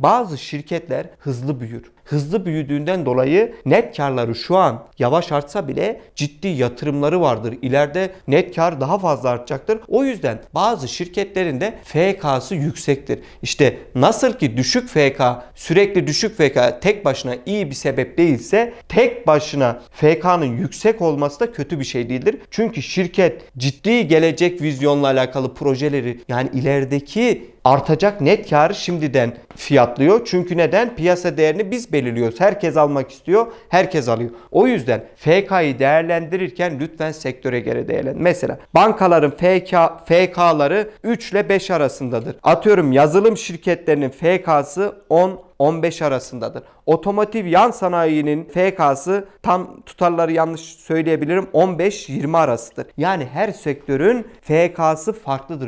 bazı şirketler hızlı büyür. Hızlı büyüdüğünden dolayı net karları şu an yavaş artsa bile ciddi yatırımları vardır. İleride net kar daha fazla artacaktır. O yüzden bazı şirketlerin de FK'sı yüksektir. İşte nasıl ki düşük FK, sürekli düşük FK tek başına iyi bir sebep değilse tek başına FK'nın yüksek olması da kötü bir şey değildir. Çünkü şirket ciddi gelecek vizyonla alakalı projeleri yani ilerideki artacak net karı şimdiden fiyatlıyor. Çünkü neden? Piyasa değerini biz belirliyoruz. Herkes almak istiyor, herkes alıyor. O yüzden FK'yı değerlendirirken lütfen sektöre göre değerlendir. Mesela bankaların FK, FK'ları 3 ile 5 arasındadır. Atıyorum yazılım şirketlerinin FK'sı 10 15 arasındadır. Otomotiv yan sanayinin FK'sı tam tutarları yanlış söyleyebilirim 15-20 arasıdır. Yani her sektörün FK'sı farklıdır.